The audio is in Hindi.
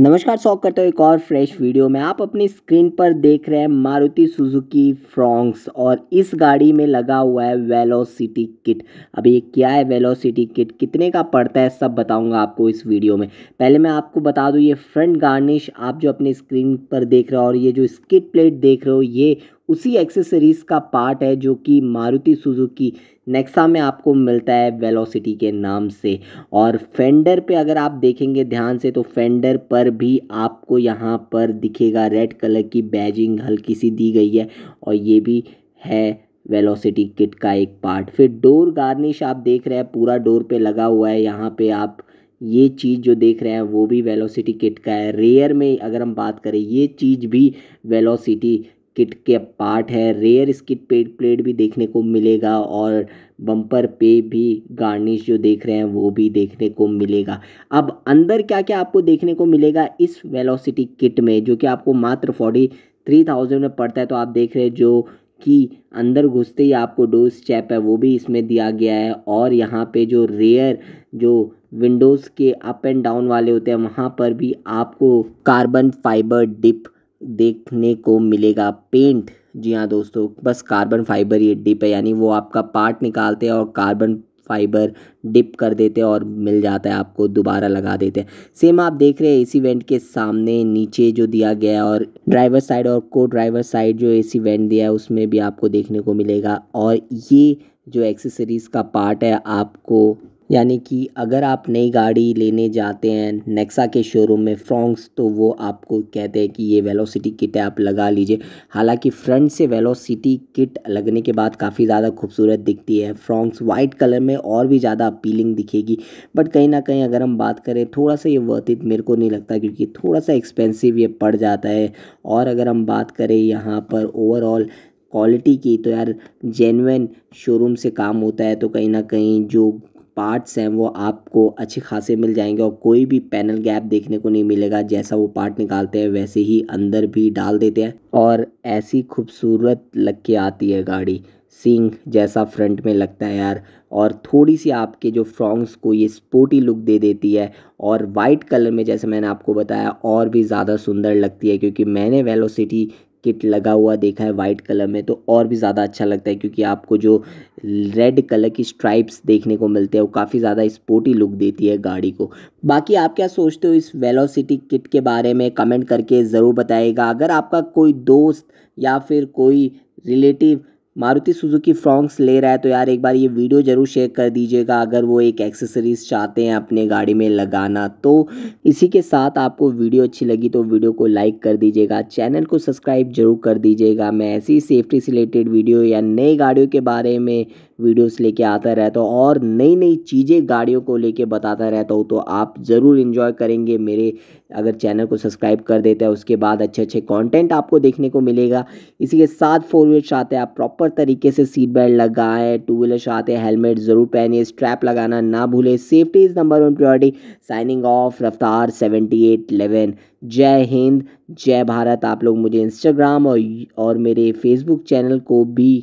नमस्कार शौक करते हो एक और फ्रेश वीडियो में आप अपनी स्क्रीन पर देख रहे हैं मारुति सुजुकी फ्रॉन्क्स और इस गाड़ी में लगा हुआ है वेलोसिटी किट अभी ये क्या है वेलोसिटी किट कितने का पड़ता है सब बताऊंगा आपको इस वीडियो में पहले मैं आपको बता दूं ये फ्रंट गार्निश आप जो अपनी स्क्रीन पर देख रहे हो और ये जो स्किट प्लेट देख रहे हो ये उसी एक्सेसरीज का पार्ट है जो कि मारुति सुजुकी नेक्सा में आपको मिलता है वेलोसिटी के नाम से और फेंडर पे अगर आप देखेंगे ध्यान से तो फेंडर पर भी आपको यहाँ पर दिखेगा रेड कलर की बैजिंग हल्की सी दी गई है और ये भी है वेलोसिटी किट का एक पार्ट फिर डोर गार्निश आप देख रहे हैं पूरा डोर पे लगा हुआ है यहाँ पे आप ये चीज़ जो देख रहे हैं वो भी वेलोसिटी किट का है रेयर में अगर हम बात करें ये चीज़ भी वेलोसिटी किट के पार्ट है रेयर स्किट पेड प्लेट भी देखने को मिलेगा और बम्पर पे भी गार्निश जो देख रहे हैं वो भी देखने को मिलेगा अब अंदर क्या क्या आपको देखने को मिलेगा इस वेलोसिटी किट में जो कि आपको मात्र फोर्टी थ्री थाउजेंड में पड़ता है तो आप देख रहे हैं जो कि अंदर घुसते ही आपको डोज चैप है वो भी इसमें दिया गया है और यहाँ पे जो रेयर जो विंडोज़ के अप एंड डाउन वाले होते हैं वहाँ पर भी आपको कार्बन फाइबर डिप देखने को मिलेगा पेंट जी हाँ दोस्तों बस कार्बन फाइबर ये डिप है यानी वो आपका पार्ट निकालते हैं और कार्बन फाइबर डिप कर देते हैं और मिल जाता है आपको दोबारा लगा देते हैं सेम आप देख रहे हैं एसी वेंट के सामने नीचे जो दिया गया है और ड्राइवर साइड और को ड्राइवर साइड जो एसी वेंट दिया है उसमें भी आपको देखने को मिलेगा और ये जो एक्सेसरीज़ का पार्ट है आपको यानी कि अगर आप नई गाड़ी लेने जाते हैं नेक्सा के शोरूम में फ्रॉन्क्स तो वो आपको कहते हैं कि ये वेलोसिटी किट है आप लगा लीजिए हालांकि फ्रंट से वेलोसिटी किट लगने के बाद काफ़ी ज़्यादा खूबसूरत दिखती है फ्रॉन्क्स वाइट कलर में और भी ज़्यादा अपीलिंग दिखेगी बट कहीं ना कहीं अगर हम बात करें थोड़ा सा ये वर्तित मेरे को नहीं लगता क्योंकि थोड़ा सा एक्सपेंसिव ये पड़ जाता है और अगर हम बात करें यहाँ पर ओवरऑल क्वालिटी की तो यार जेनवन शोरूम से काम होता है तो कहीं ना कहीं जो पार्ट्स हैं वो आपको अच्छे खासे मिल जाएंगे और कोई भी पैनल गैप देखने को नहीं मिलेगा जैसा वो पार्ट निकालते हैं वैसे ही अंदर भी डाल देते हैं और ऐसी खूबसूरत लग के आती है गाड़ी सिंह जैसा फ्रंट में लगता है यार और थोड़ी सी आपके जो फ्रॉन्ग्स को ये स्पोर्टी लुक दे देती है और वाइट कलर में जैसे मैंने आपको बताया और भी ज़्यादा सुंदर लगती है क्योंकि मैंने वेलोसिटी किट लगा हुआ देखा है वाइट कलर में तो और भी ज़्यादा अच्छा लगता है क्योंकि आपको जो रेड कलर की स्ट्राइप्स देखने को मिलते हैं वो काफ़ी ज़्यादा स्पोर्टी लुक देती है गाड़ी को बाकी आप क्या सोचते हो इस वेलोसिटी किट के बारे में कमेंट करके ज़रूर बताइएगा अगर आपका कोई दोस्त या फिर कोई रिलेटिव मारुति सुजुकी फ्रॉन्क्स ले रहा है तो यार एक बार ये वीडियो ज़रूर शेयर कर दीजिएगा अगर वो एक एक्सेसरीज चाहते हैं अपने गाड़ी में लगाना तो इसी के साथ आपको वीडियो अच्छी लगी तो वीडियो को लाइक कर दीजिएगा चैनल को सब्सक्राइब जरूर कर दीजिएगा मैं ऐसी सेफ्टी से रिलेटेड वीडियो या नई गाड़ियों के बारे में वीडियोस लेके आता रहता तो हूँ और नई नई चीज़ें गाड़ियों को लेके बताता रहता हूँ तो आप ज़रूर इन्जॉय करेंगे मेरे अगर चैनल को सब्सक्राइब कर देते हैं उसके बाद अच्छे अच्छे कंटेंट आपको देखने को मिलेगा इसी के साथ फोर व्हीलर चाहते हैं आप प्रॉपर प्रॉपर तरीके से सीट बेल्ट लगाएं टू व्हीलर चाहते हैं हेलमेट ज़रूर पहनिए स्ट्रैप लगाना ना भूलें safety is number one priority signing off Raftaar seventy eight eleven जय हिंद जय भारत आप लोग मुझे इंस्टाग्राम और और मेरे फेसबुक चैनल को भी